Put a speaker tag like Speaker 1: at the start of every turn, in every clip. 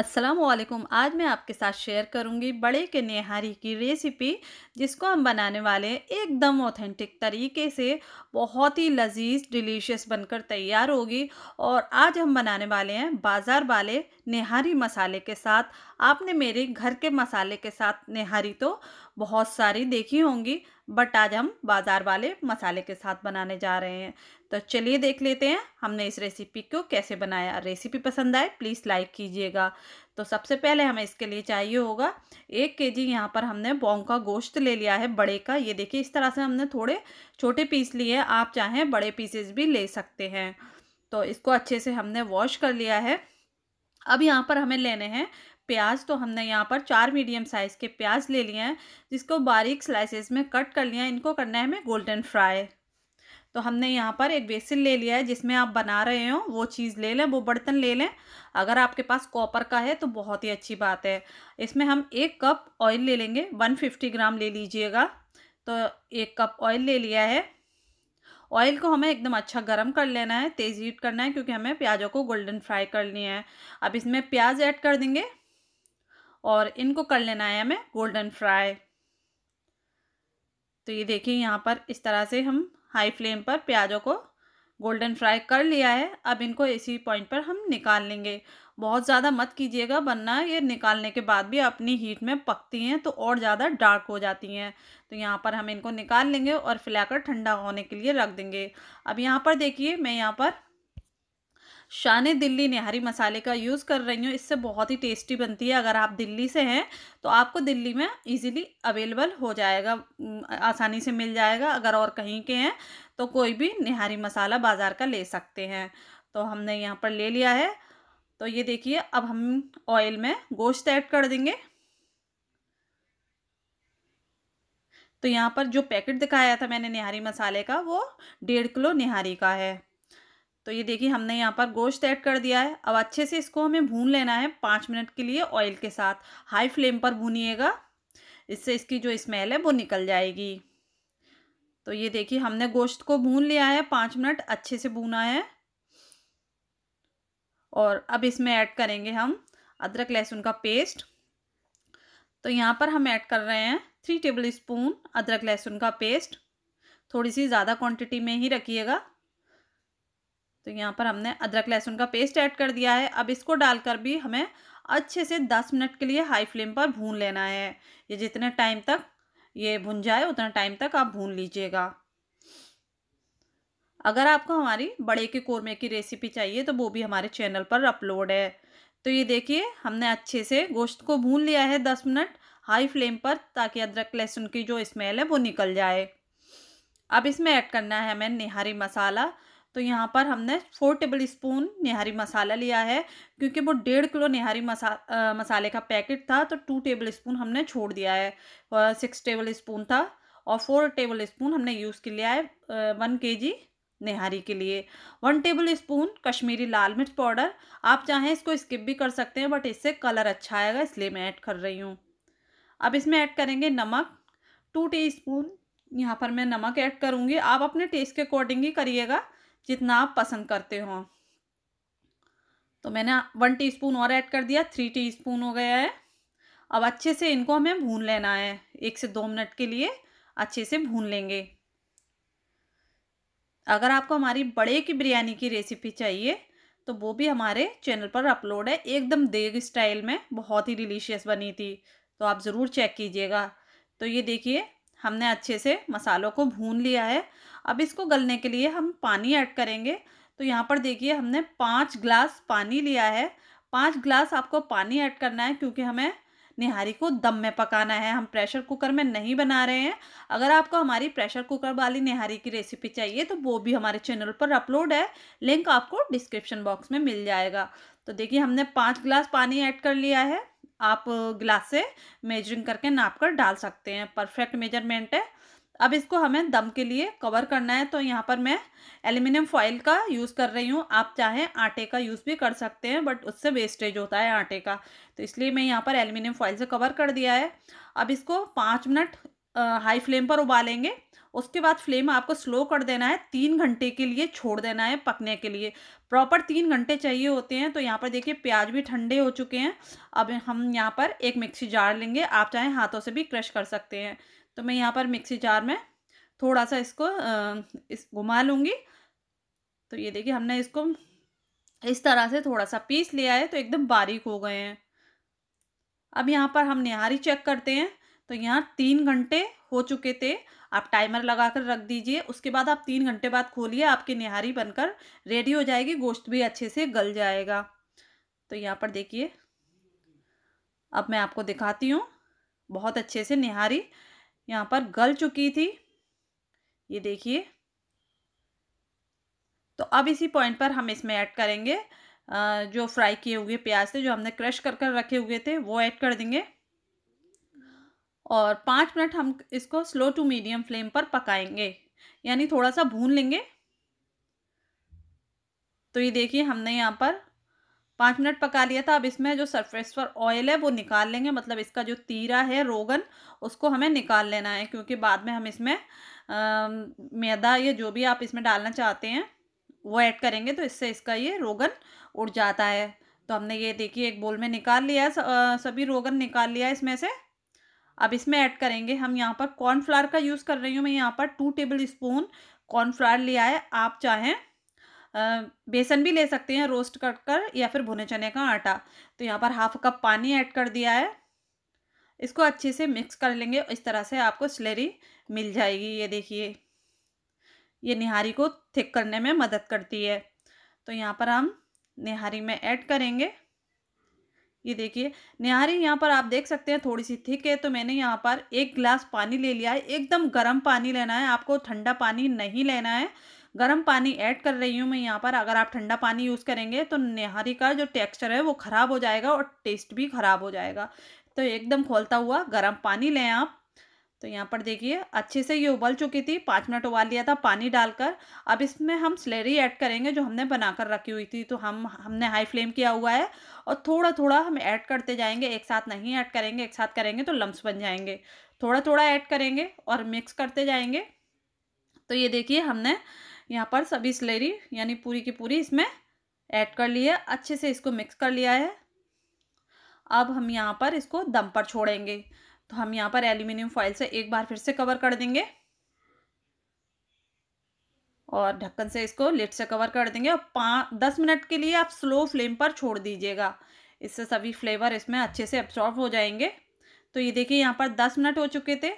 Speaker 1: अस्सलाम वालेकुम आज मैं आपके साथ शेयर करूंगी बड़े के नेहारी की रेसिपी जिसको हम बनाने वाले हैं एकदम ऑथेंटिक तरीके से बहुत ही लजीज डिलीशियस बनकर तैयार होगी और आज हम बनाने वाले हैं बाज़ार वाले नेहारी मसाले के साथ आपने मेरे घर के मसाले के साथ नेहारी तो बहुत सारी देखी होंगी बट आज हम बाज़ार वाले मसाले के साथ बनाने जा रहे हैं तो चलिए देख लेते हैं हमने इस रेसिपी को कैसे बनाया रेसिपी पसंद आए प्लीज़ लाइक कीजिएगा तो सबसे पहले हमें इसके लिए चाहिए होगा एक के जी यहाँ पर हमने बोंग का गोश्त ले लिया है बड़े का ये देखिए इस तरह से हमने थोड़े छोटे पीस लिए आप चाहें बड़े पीसेस भी ले सकते हैं तो इसको अच्छे से हमने वॉश कर लिया है अब यहाँ पर हमें लेने हैं प्याज तो हमने यहाँ पर चार मीडियम साइज़ के प्याज ले लिए हैं जिसको बारीक स्लाइसेस में कट कर लिया है इनको करना है हमें गोल्डन फ्राई तो हमने यहाँ पर एक बेसिन ले लिया है जिसमें आप बना रहे हो वो चीज़ ले लें वो बर्तन ले लें अगर आपके पास कॉपर का है तो बहुत ही अच्छी बात है इसमें हम एक कप ऑयल ले लेंगे वन फिफ्टी ग्राम ले लीजिएगा तो एक कप ऑयल ले लिया है ऑयल को हमें एकदम अच्छा गर्म कर लेना है तेज़ हीट करना है क्योंकि हमें प्याज़ों को गोल्डन फ्राई करनी है अब इसमें प्याज ऐड कर देंगे और इनको कर लेना है हमें गोल्डन फ्राई तो ये देखिए यहाँ पर इस तरह से हम हाई फ्लेम पर प्याज़ों को गोल्डन फ्राई कर लिया है अब इनको इसी पॉइंट पर हम निकाल लेंगे बहुत ज़्यादा मत कीजिएगा वरना ये निकालने के बाद भी अपनी हीट में पकती हैं तो और ज़्यादा डार्क हो जाती हैं तो यहाँ पर हम इनको निकाल लेंगे और फैलाकर ठंडा होने के लिए रख देंगे अब यहाँ पर देखिए मैं यहाँ पर शान दिल्ली निहारी मसाले का यूज़ कर रही हूँ इससे बहुत ही टेस्टी बनती है अगर आप दिल्ली से हैं तो आपको दिल्ली में इजीली अवेलेबल हो जाएगा आसानी से मिल जाएगा अगर और कहीं के हैं तो कोई भी निहारी मसाला बाज़ार का ले सकते हैं तो हमने यहाँ पर ले लिया है तो ये देखिए अब हम ऑयल में गोश्त ऐड कर देंगे तो यहाँ पर जो पैकेट दिखाया था मैंने निहारी मसाले का वो डेढ़ किलो निहारी का है तो ये देखिए हमने यहाँ पर गोश्त ऐड कर दिया है अब अच्छे से इसको हमें भून लेना है पाँच मिनट के लिए ऑयल के साथ हाई फ्लेम पर भूनिएगा इससे इसकी जो स्मेल है वो निकल जाएगी तो ये देखिए हमने गोश्त को भून लिया है पाँच मिनट अच्छे से भूना है और अब इसमें ऐड करेंगे हम अदरक लहसुन का पेस्ट तो यहाँ पर हम ऐड कर रहे हैं थ्री टेबल स्पून अदरक लहसुन का पेस्ट थोड़ी सी ज़्यादा क्वांटिटी में ही रखिएगा तो यहाँ पर हमने अदरक लहसुन का पेस्ट ऐड कर दिया है अब इसको डालकर भी हमें अच्छे से दस मिनट के लिए हाई फ्लेम पर भून लेना है ये जितने टाइम तक ये भुन जाए उतना टाइम तक आप भून लीजिएगा अगर आपको हमारी बड़े के कोरमे की रेसिपी चाहिए तो वो भी हमारे चैनल पर अपलोड है तो ये देखिए हमने अच्छे से गोश्त को भून लिया है दस मिनट हाई फ्लेम पर ताकि अदरक लहसुन की जो स्मेल है वो निकल जाए अब इसमें ऐड करना है हमें निहारी मसाला तो यहाँ पर हमने four tablespoon nihari masala लिया है क्योंकि वो डेढ़ किलो निहारी मसा आ, मसाले का पैकेट था तो टू टेबल स्पून हमने छोड़ दिया है सिक्स टेबल स्पून था और फोर टेबल स्पून हमने यूज़ के लिया है वन के जी निहारी के लिए वन टेबल स्पून कश्मीरी लाल मिर्च पाउडर आप चाहें इसको स्किप भी कर सकते हैं बट इससे कलर अच्छा आएगा इसलिए मैं ऐड कर रही हूँ अब इसमें ऐड करेंगे नमक टू टी स्पून यहाँ पर मैं नमक ऐड करूँगी आप अपने टेस्ट के अकॉर्डिंग ही करिएगा जितना आप पसंद करते हो तो मैंने वन टीस्पून और ऐड कर दिया थ्री टीस्पून हो गया है अब अच्छे से इनको हमें भून लेना है एक से दो मिनट के लिए अच्छे से भून लेंगे अगर आपको हमारी बड़े की बिरयानी की रेसिपी चाहिए तो वो भी हमारे चैनल पर अपलोड है एकदम देग स्टाइल में बहुत ही डिलीशियस बनी थी तो आप ज़रूर चेक कीजिएगा तो ये देखिए हमने अच्छे से मसालों को भून लिया है अब इसको गलने के लिए हम पानी ऐड करेंगे तो यहाँ पर देखिए हमने पाँच ग्लास पानी लिया है पाँच ग्लास आपको पानी ऐड करना है क्योंकि हमें निहारी को दम में पकाना है हम प्रेशर कुकर में नहीं बना रहे हैं अगर आपको हमारी प्रेशर कुकर वाली निहारी की रेसिपी चाहिए तो वो भी हमारे चैनल पर अपलोड है लिंक आपको डिस्क्रिप्शन बॉक्स में मिल जाएगा तो देखिए हमने पाँच ग्लास पानी ऐड कर लिया है आप गिलास से मेजरिंग करके नाप कर डाल सकते हैं परफेक्ट मेजरमेंट है अब इसको हमें दम के लिए कवर करना है तो यहाँ पर मैं एल्युमिनियम फॉइल का यूज़ कर रही हूँ आप चाहें आटे का यूज़ भी कर सकते हैं बट उससे वेस्टेज होता है आटे का तो इसलिए मैं यहाँ पर एल्युमिनियम फॉइल से कवर कर दिया है अब इसको पाँच मिनट हाई फ्लेम पर उबालेंगे उसके बाद फ्लेम आपको स्लो कर देना है तीन घंटे के लिए छोड़ देना है पकने के लिए प्रॉपर तीन घंटे चाहिए होते हैं तो यहाँ पर देखिए प्याज भी ठंडे हो चुके हैं अब हम यहाँ पर एक मिक्सी जार लेंगे आप चाहें हाथों से भी क्रश कर सकते हैं तो मैं यहाँ पर मिक्सी जार में थोड़ा सा इसको इस घुमा लूँगी तो ये देखिए हमने इसको इस तरह से थोड़ा सा पीस लिया है तो एकदम बारीक हो गए हैं अब यहाँ पर हम निहारी चेक करते हैं तो यहाँ तीन घंटे हो चुके थे आप टाइमर लगा कर रख दीजिए उसके बाद आप तीन घंटे बाद खोलिए आपकी निहारी बनकर रेडी हो जाएगी गोश्त भी अच्छे से गल जाएगा तो यहाँ पर देखिए अब मैं आपको दिखाती हूँ बहुत अच्छे से निहारी यहाँ पर गल चुकी थी ये देखिए तो अब इसी पॉइंट पर हम इसमें ऐड करेंगे जो फ्राई किए हुए प्याज थे जो हमने क्रश कर कर रखे हुए थे वो ऐड कर देंगे और पाँच मिनट हम इसको स्लो टू मीडियम फ्लेम पर पकाएंगे यानी थोड़ा सा भून लेंगे तो ये देखिए हमने यहाँ पर पाँच मिनट पका लिया था अब इसमें जो सरफेस पर ऑयल है वो निकाल लेंगे मतलब इसका जो तीरा है रोगन उसको हमें निकाल लेना है क्योंकि बाद में हम इसमें मैदा या जो भी आप इसमें डालना चाहते हैं वो ऐड करेंगे तो इससे इसका ये रोगन उड़ जाता है तो हमने ये देखिए एक बोल में निकाल लिया है सभी रोगन निकाल लिया है इसमें से अब इसमें ऐड करेंगे हम यहाँ पर कॉर्नफ्लावर का यूज़ कर रही हूँ मैं यहाँ पर टू टेबल स्पून कॉर्नफ्लावर लिया है आप चाहें बेसन भी ले सकते हैं रोस्ट कर कर या फिर भुने चने का आटा तो यहाँ पर हाफ कप पानी ऐड कर दिया है इसको अच्छे से मिक्स कर लेंगे इस तरह से आपको स्लेरी मिल जाएगी ये देखिए ये निहारी को थिक करने में मदद करती है तो यहाँ पर हम निहारी में ऐड करेंगे ये देखिए निहारी यहाँ पर आप देख सकते हैं थोड़ी सी थिक है तो मैंने यहाँ पर एक गिलास पानी ले लिया है एकदम गर्म पानी लेना है आपको ठंडा पानी नहीं लेना है गर्म पानी ऐड कर रही हूँ मैं यहाँ पर अगर आप ठंडा पानी यूज़ करेंगे तो निहारी का जो टेक्स्चर है वो ख़राब हो जाएगा और टेस्ट भी ख़राब हो जाएगा तो एकदम खोलता हुआ गर्म पानी लें आप तो यहाँ पर देखिए अच्छे से ये उबल चुकी थी पाँच मिनट उबाल लिया था पानी डालकर अब इसमें हम स्लेरी ऐड करेंगे जो हमने बनाकर रखी हुई थी तो हम हमने हाई फ्लेम किया हुआ है और थोड़ा थोड़ा हम ऐड करते जाएंगे एक साथ नहीं ऐड करेंगे एक साथ करेंगे तो लम्स बन जाएंगे थोड़ा थोड़ा ऐड करेंगे और मिक्स करते जाएंगे तो ये देखिए हमने यहाँ पर सभी स्लेरी यानी पूरी की पूरी इसमें ऐड कर ली है अच्छे से इसको मिक्स कर लिया है अब हम यहाँ पर इसको दम पर छोड़ेंगे तो हम यहाँ पर एल्यूमिनियम फॉइल से एक बार फिर से कवर कर देंगे और ढक्कन से इसको लिट से कवर कर देंगे और पाँच दस मिनट के लिए आप स्लो फ्लेम पर छोड़ दीजिएगा इससे सभी फ्लेवर इसमें अच्छे से एब्सॉर्ब हो जाएंगे तो ये देखिए यहाँ पर दस मिनट हो चुके थे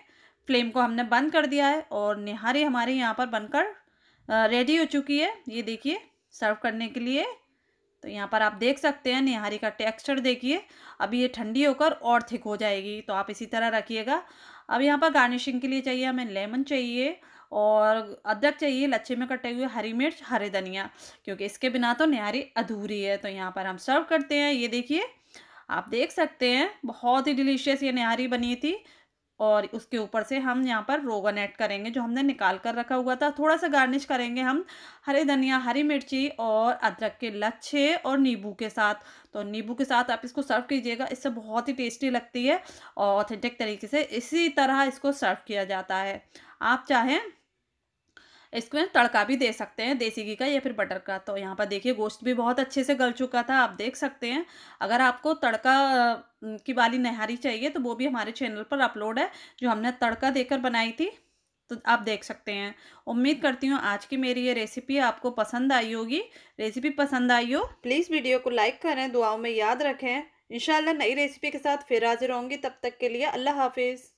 Speaker 1: फ्लेम को हमने बंद कर दिया है और निहारी हमारे यहाँ पर बनकर रेडी हो चुकी है ये देखिए सर्व करने के लिए तो यहाँ पर आप देख सकते हैं निहारी का टेक्सचर देखिए अभी ये ठंडी होकर और थिक हो जाएगी तो आप इसी तरह रखिएगा अब यहाँ पर गार्निशिंग के लिए चाहिए हमें लेमन चाहिए और अदरक चाहिए लच्छे में कटे हुए हरी मिर्च हरे धनिया क्योंकि इसके बिना तो निहारी अधूरी है तो यहाँ पर हम सर्व करते हैं ये देखिए आप देख सकते हैं बहुत ही डिलीशियस ये निहारी बनी थी और उसके ऊपर से हम यहाँ पर रोगन ऐड करेंगे जो हमने निकाल कर रखा हुआ था थोड़ा सा गार्निश करेंगे हम हरे धनिया हरी मिर्ची और अदरक के लच्छे और नींबू के साथ तो नींबू के साथ आप इसको सर्व कीजिएगा इससे बहुत ही टेस्टी लगती है और ऑथेंटिक तरीके से इसी तरह इसको सर्व किया जाता है आप चाहें इसको तड़का भी दे सकते हैं देसी घी का या फिर बटर का तो यहाँ पर देखिए गोश्त भी बहुत अच्छे से गल चुका था आप देख सकते हैं अगर आपको तड़का की वाली नहारी चाहिए तो वो भी हमारे चैनल पर अपलोड है जो हमने तड़का देकर बनाई थी तो आप देख सकते हैं उम्मीद करती हूँ आज की मेरी ये रेसिपी आपको पसंद आई होगी रेसिपी पसंद आई हो प्लीज़ वीडियो को लाइक करें दुआओं में याद रखें इंशाल्लाह नई रेसिपी के साथ फिर हाजिर होंगी तब तक के लिए अल्लाह हाफिज़